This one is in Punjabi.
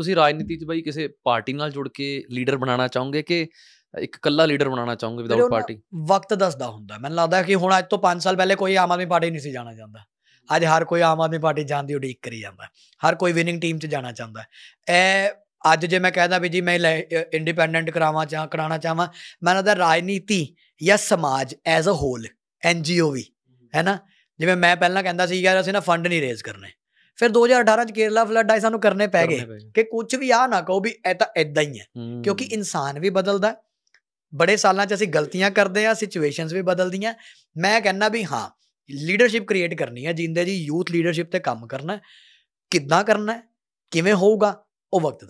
ਤੁਸੀਂ ਰਾਜਨੀਤੀ 'ਚ ਬਾਈ ਕਿਸੇ ਪਾਰਟੀ ਨਾਲ ਜੁੜ ਕੇ ਲੀਡਰ ਬਣਾਉਣਾ ਚਾਹੋਗੇ ਕਿ ਇੱਕ ਕੱਲਾ ਲੀਡਰ ਬਣਾਉਣਾ ਚਾਹੋਗੇ ਵਿਦਆਊਟ ਪਾਰਟੀ ਵਕਤ ਦੱਸਦਾ ਹੁੰਦਾ ਮੈਨੂੰ ਲੱਗਦਾ ਕਿ ਹੁਣ ਅੱਜ ਤੋਂ 5 ਸਾਲ ਪਹਿਲੇ ਕੋਈ ਆਮ ਆਦਮੀ ਪਾਰਟੀ ਨਹੀਂ ਸੀ ਜਾਣਾ ਚਾਹੁੰਦਾ ਅੱਜ ਹਰ ਕੋਈ ਆਮ ਆਦਮੀ ਪਾਰਟੀ ਜਾਣ ਦੀ ਉਡੀਕ ਕਰੀ ਜਾਂਦਾ ਹਰ ਕੋਈ ਵਿਨਿੰਗ ਟੀਮ 'ਚ ਜਾਣਾ ਚਾਹੁੰਦਾ ਐ ਅੱਜ ਜੇ ਮੈਂ ਕਹਿੰਦਾ ਵੀ ਜੀ ਮੈਂ ਇੰਡੀਪੈਂਡੈਂਟ ਕਰਾਵਾਂ ਚਾਹ ਕਰਾਣਾ ਚਾਹਾਂ ਮੈਂ ਲੱਗਦਾ ਰਾਜਨੀਤੀ ਜਾਂ ਸਮਾਜ ਐਜ਼ ਅ ਹੋਲ ਐਨਜੀਓ ਵੀ ਹੈ ਨਾ ਜਿਵੇਂ ਮੈਂ ਪਹਿਲਾਂ ਕਹਿੰਦਾ ਸੀ ਯਾਰ ਅਸੀਂ ਨਾ ਫੰਡ ਨਹੀਂ ਰੇਜ਼ ਕਰਨੇ ਫਿਰ 2018 ਚ ਕੇਰਲਾ ਫਲੱਡ ਆਈ ਸਾਨੂੰ ਕਰਨੇ ਪੈ ਗਏ ਕਿ ਕੁਝ ਵੀ ਆ ਨਾ ਕਹੋ ਵੀ ਇਹ ਤਾਂ ਐਦਾਂ ਹੀ ਹੈ ਕਿਉਂਕਿ ਇਨਸਾਨ ਵੀ ਬਦਲਦਾ ਬੜੇ ਸਾਲਾਂ ਚ ਅਸੀਂ ਗਲਤੀਆਂ ਕਰਦੇ ਆ ਸਿਚੁਏਸ਼ਨਸ ਵੀ ਬਦਲਦੀਆਂ ਮੈਂ ਕਹਿੰਨਾ ਵੀ ਹਾਂ ਲੀਡਰਸ਼ਿਪ ਕ੍ਰੀਏਟ ਕਰਨੀ ਹੈ ਜਿੰਦੇ ਜੀ ਯੂਥ ਲੀਡਰਸ਼ਿਪ ਤੇ ਕੰਮ ਕਰਨਾ ਕਿੱਦਾਂ ਕਰਨਾ ਕਿਵੇਂ ਹੋਊਗਾ ਉਹ ਵਕਤ